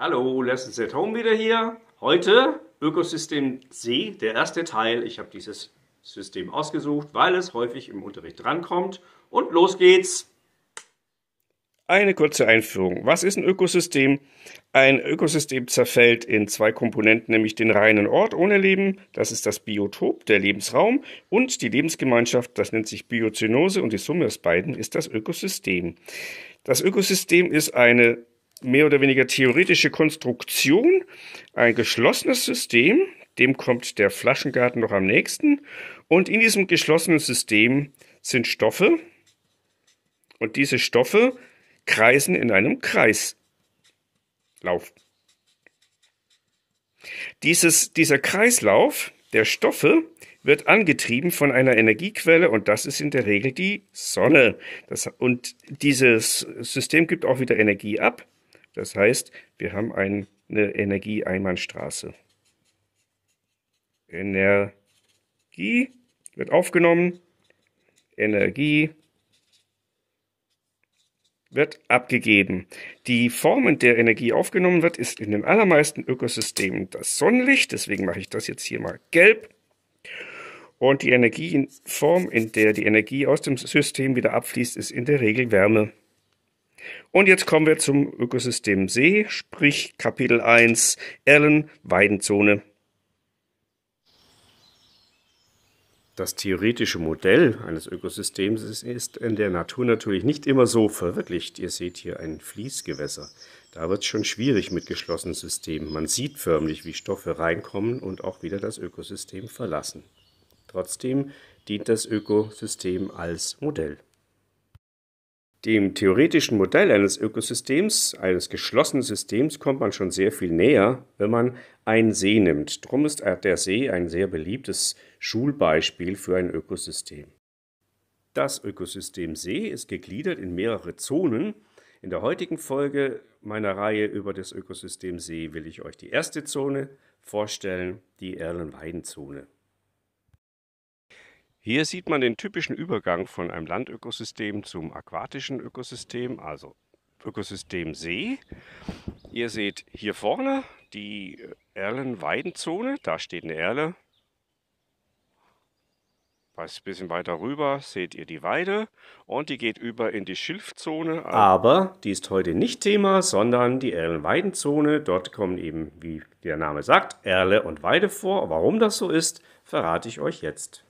Hallo, Lessons at Home wieder hier. Heute Ökosystem C, der erste Teil. Ich habe dieses System ausgesucht, weil es häufig im Unterricht drankommt. Und los geht's! Eine kurze Einführung. Was ist ein Ökosystem? Ein Ökosystem zerfällt in zwei Komponenten, nämlich den reinen Ort ohne Leben, das ist das Biotop, der Lebensraum, und die Lebensgemeinschaft, das nennt sich Biozynose, und die Summe aus beiden ist das Ökosystem. Das Ökosystem ist eine mehr oder weniger theoretische Konstruktion, ein geschlossenes System, dem kommt der Flaschengarten noch am nächsten. Und in diesem geschlossenen System sind Stoffe. Und diese Stoffe kreisen in einem Kreislauf. Dieses, dieser Kreislauf der Stoffe wird angetrieben von einer Energiequelle und das ist in der Regel die Sonne. Das, und dieses System gibt auch wieder Energie ab. Das heißt, wir haben eine Energieeinbahnstraße. Energie wird aufgenommen, Energie wird abgegeben. Die Form, in der Energie aufgenommen wird, ist in den allermeisten Ökosystemen das Sonnenlicht. Deswegen mache ich das jetzt hier mal gelb. Und die Energieform, in der die Energie aus dem System wieder abfließt, ist in der Regel Wärme. Und jetzt kommen wir zum Ökosystem See, sprich Kapitel 1 Erlen Weidenzone. Das theoretische Modell eines Ökosystems ist in der Natur natürlich nicht immer so verwirklicht. Ihr seht hier ein Fließgewässer. Da wird es schon schwierig mit geschlossenen Systemen. Man sieht förmlich, wie Stoffe reinkommen und auch wieder das Ökosystem verlassen. Trotzdem dient das Ökosystem als Modell dem theoretischen Modell eines Ökosystems, eines geschlossenen Systems, kommt man schon sehr viel näher, wenn man einen See nimmt. Drum ist der See ein sehr beliebtes Schulbeispiel für ein Ökosystem. Das Ökosystem See ist gegliedert in mehrere Zonen. In der heutigen Folge meiner Reihe über das Ökosystem See will ich euch die erste Zone vorstellen, die Erlenweidenzone. Hier sieht man den typischen Übergang von einem Landökosystem zum aquatischen Ökosystem, also Ökosystem See. Ihr seht hier vorne die Erlenweidenzone, da steht eine Erle. Ein bisschen weiter rüber seht ihr die Weide und die geht über in die Schilfzone. Aber die ist heute nicht Thema, sondern die Erlenweidenzone. Dort kommen eben, wie der Name sagt, Erle und Weide vor. Warum das so ist, verrate ich euch jetzt.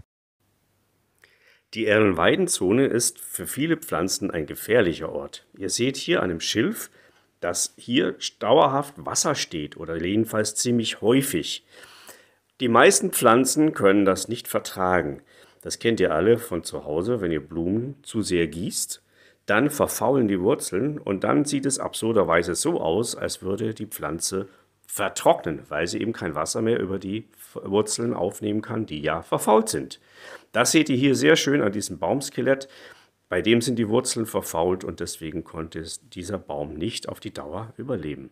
Die Erlenweidenzone ist für viele Pflanzen ein gefährlicher Ort. Ihr seht hier an dem Schilf, dass hier dauerhaft Wasser steht oder jedenfalls ziemlich häufig. Die meisten Pflanzen können das nicht vertragen. Das kennt ihr alle von zu Hause, wenn ihr Blumen zu sehr gießt, dann verfaulen die Wurzeln und dann sieht es absurderweise so aus, als würde die Pflanze vertrocknen, weil sie eben kein Wasser mehr über die Wurzeln aufnehmen kann, die ja verfault sind. Das seht ihr hier sehr schön an diesem Baumskelett. Bei dem sind die Wurzeln verfault und deswegen konnte dieser Baum nicht auf die Dauer überleben.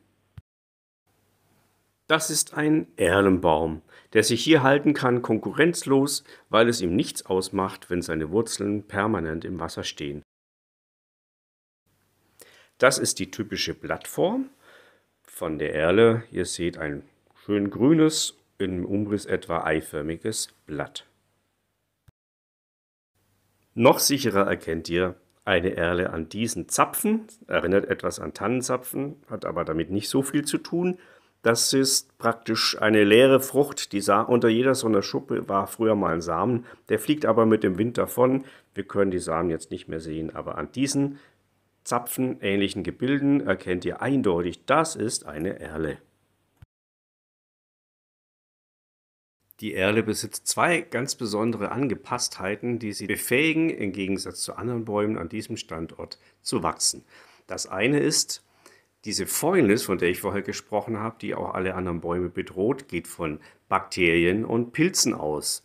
Das ist ein Erlenbaum, der sich hier halten kann konkurrenzlos, weil es ihm nichts ausmacht, wenn seine Wurzeln permanent im Wasser stehen. Das ist die typische Blattform von der Erle. Ihr seht ein schön grünes, im Umriss etwa eiförmiges Blatt. Noch sicherer erkennt ihr eine Erle an diesen Zapfen, erinnert etwas an Tannenzapfen, hat aber damit nicht so viel zu tun. Das ist praktisch eine leere Frucht, die sah unter jeder so einer Schuppe war früher mal ein Samen, der fliegt aber mit dem Wind davon. Wir können die Samen jetzt nicht mehr sehen, aber an diesen zapfenähnlichen Gebilden erkennt ihr eindeutig, das ist eine Erle. Die Erle besitzt zwei ganz besondere Angepasstheiten, die sie befähigen, im Gegensatz zu anderen Bäumen an diesem Standort zu wachsen. Das eine ist, diese Fäulnis, von der ich vorher gesprochen habe, die auch alle anderen Bäume bedroht, geht von Bakterien und Pilzen aus.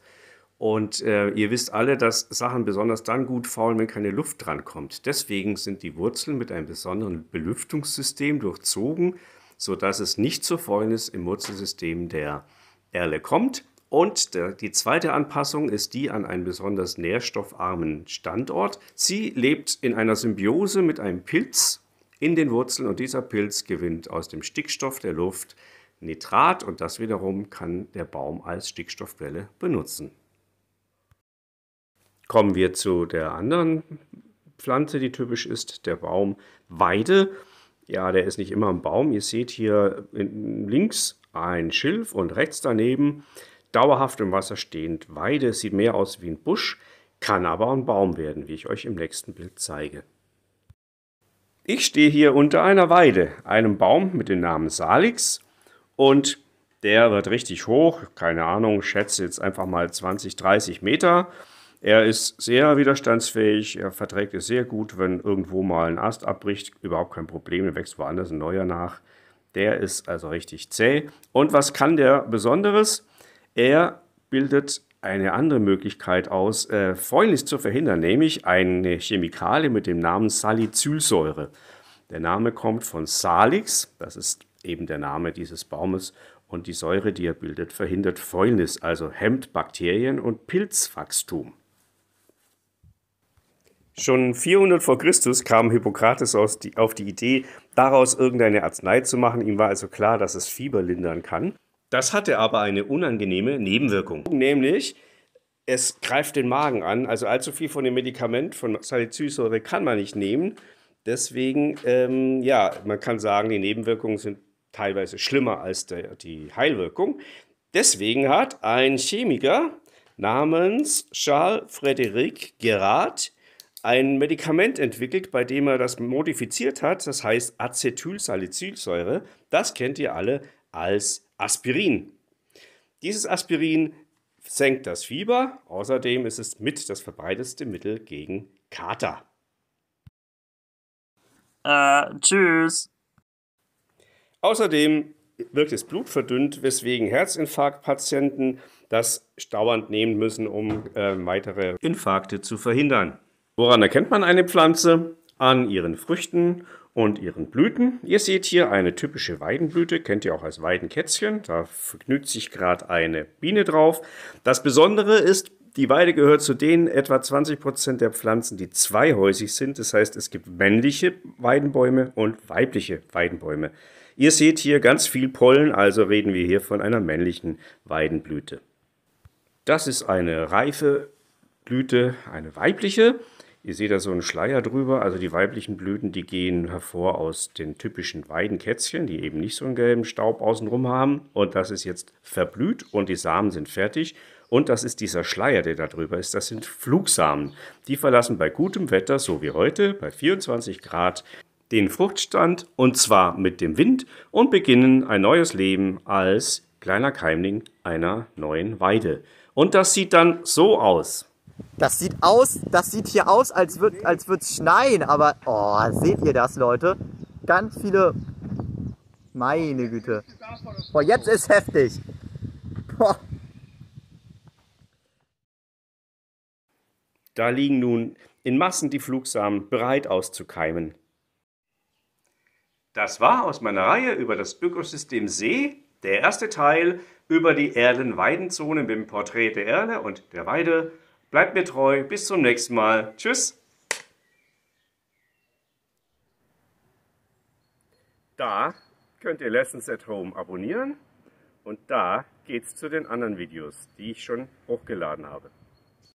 Und äh, ihr wisst alle, dass Sachen besonders dann gut faulen, wenn keine Luft drankommt. Deswegen sind die Wurzeln mit einem besonderen Belüftungssystem durchzogen, sodass es nicht zur Fäulnis im Wurzelsystem der Erle kommt. Und der, äh, die zweite Anpassung ist die an einen besonders nährstoffarmen Standort. Sie lebt in einer Symbiose mit einem Pilz in den Wurzeln und dieser Pilz gewinnt aus dem Stickstoff der Luft Nitrat und das wiederum kann der Baum als Stickstoffquelle benutzen. Kommen wir zu der anderen Pflanze, die typisch ist, der Baum Weide. Ja, der ist nicht immer ein Baum. Ihr seht hier links ein Schilf und rechts daneben dauerhaft im Wasser stehend Weide. sieht mehr aus wie ein Busch, kann aber ein Baum werden, wie ich euch im nächsten Bild zeige. Ich stehe hier unter einer Weide, einem Baum mit dem Namen Salix und der wird richtig hoch, keine Ahnung, schätze jetzt einfach mal 20, 30 Meter er ist sehr widerstandsfähig, er verträgt es sehr gut, wenn irgendwo mal ein Ast abbricht, überhaupt kein Problem, er wächst woanders ein neuer nach. Der ist also richtig zäh. Und was kann der Besonderes? Er bildet eine andere Möglichkeit aus, äh, freundlich zu verhindern, nämlich eine Chemikalie mit dem Namen Salicylsäure. Der Name kommt von Salix, das ist eben der Name dieses Baumes, und die Säure, die er bildet, verhindert Fäulnis, also hemmt Bakterien und Pilzwachstum. Schon 400 vor Christus kam Hippokrates die, auf die Idee, daraus irgendeine Arznei zu machen. Ihm war also klar, dass es Fieber lindern kann. Das hatte aber eine unangenehme Nebenwirkung. Nämlich, es greift den Magen an. Also allzu viel von dem Medikament, von Salicylsäure, kann man nicht nehmen. Deswegen, ähm, ja, man kann sagen, die Nebenwirkungen sind teilweise schlimmer als der, die Heilwirkung. Deswegen hat ein Chemiker namens Charles Frédéric Gerard ein Medikament entwickelt, bei dem er das modifiziert hat. Das heißt Acetylsalicylsäure. Das kennt ihr alle als Aspirin. Dieses Aspirin senkt das Fieber. Außerdem ist es mit das verbreiteste Mittel gegen Kater. Äh, tschüss. Außerdem wirkt es blutverdünnt, weswegen Herzinfarktpatienten das dauernd nehmen müssen, um äh, weitere Infarkte zu verhindern. Woran erkennt man eine Pflanze? An ihren Früchten und ihren Blüten. Ihr seht hier eine typische Weidenblüte, kennt ihr auch als Weidenkätzchen. Da vergnügt sich gerade eine Biene drauf. Das Besondere ist, die Weide gehört zu den etwa 20 Prozent der Pflanzen, die zweihäusig sind. Das heißt, es gibt männliche Weidenbäume und weibliche Weidenbäume. Ihr seht hier ganz viel Pollen, also reden wir hier von einer männlichen Weidenblüte. Das ist eine reife Blüte, eine weibliche. Ihr seht da so einen Schleier drüber. Also die weiblichen Blüten, die gehen hervor aus den typischen Weidenkätzchen, die eben nicht so einen gelben Staub außenrum haben. Und das ist jetzt verblüht und die Samen sind fertig. Und das ist dieser Schleier, der da drüber ist. Das sind Flugsamen. Die verlassen bei gutem Wetter, so wie heute, bei 24 Grad, den Fruchtstand und zwar mit dem Wind und beginnen ein neues Leben als kleiner Keimling einer neuen Weide. Und das sieht dann so aus. Das sieht aus, das sieht hier aus, als wird als wird's schneien, aber oh, seht ihr das, Leute? Ganz viele meine Güte. Boah, jetzt ist heftig. Boah. Da liegen nun in Massen die Flugsamen bereit auszukeimen. Das war aus meiner Reihe über das Ökosystem See der erste Teil über die Erlenweidenzone mit dem Porträt der Erle und der Weide Bleibt mir treu, bis zum nächsten Mal. Tschüss. Da könnt ihr Lessons at Home abonnieren und da geht's zu den anderen Videos, die ich schon hochgeladen habe.